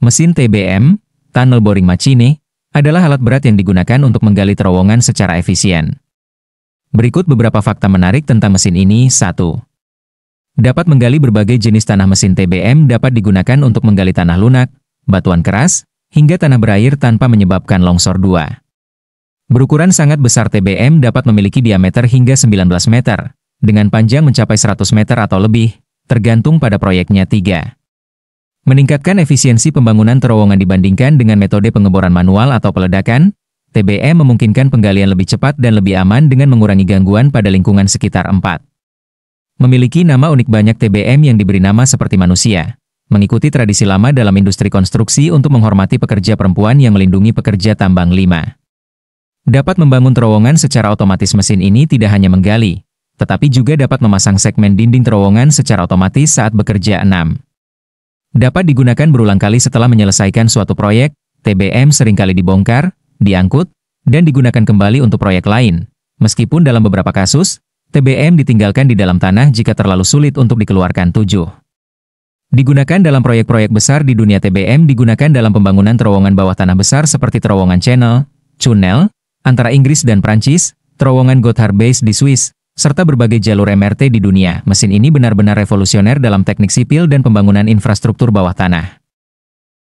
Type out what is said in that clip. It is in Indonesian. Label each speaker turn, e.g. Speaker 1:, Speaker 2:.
Speaker 1: Mesin TBM, Tunnel Boring Machine, adalah alat berat yang digunakan untuk menggali terowongan secara efisien. Berikut beberapa fakta menarik tentang mesin ini. 1. Dapat menggali berbagai jenis tanah mesin TBM dapat digunakan untuk menggali tanah lunak, batuan keras, hingga tanah berair tanpa menyebabkan longsor 2. Berukuran sangat besar TBM dapat memiliki diameter hingga 19 meter, dengan panjang mencapai 100 meter atau lebih, tergantung pada proyeknya 3. Meningkatkan efisiensi pembangunan terowongan dibandingkan dengan metode pengeboran manual atau peledakan, TBM memungkinkan penggalian lebih cepat dan lebih aman dengan mengurangi gangguan pada lingkungan sekitar 4. Memiliki nama unik banyak TBM yang diberi nama seperti manusia, mengikuti tradisi lama dalam industri konstruksi untuk menghormati pekerja perempuan yang melindungi pekerja tambang 5. Dapat membangun terowongan secara otomatis mesin ini tidak hanya menggali, tetapi juga dapat memasang segmen dinding terowongan secara otomatis saat bekerja 6. Dapat digunakan berulang kali setelah menyelesaikan suatu proyek, TBM seringkali dibongkar, diangkut, dan digunakan kembali untuk proyek lain. Meskipun dalam beberapa kasus, TBM ditinggalkan di dalam tanah jika terlalu sulit untuk dikeluarkan tujuh. Digunakan dalam proyek-proyek besar di dunia TBM digunakan dalam pembangunan terowongan bawah tanah besar seperti terowongan Channel, Tunnel, antara Inggris dan Prancis, terowongan Gotthard Base di Swiss, serta berbagai jalur MRT di dunia. Mesin ini benar-benar revolusioner dalam teknik sipil dan pembangunan infrastruktur bawah tanah.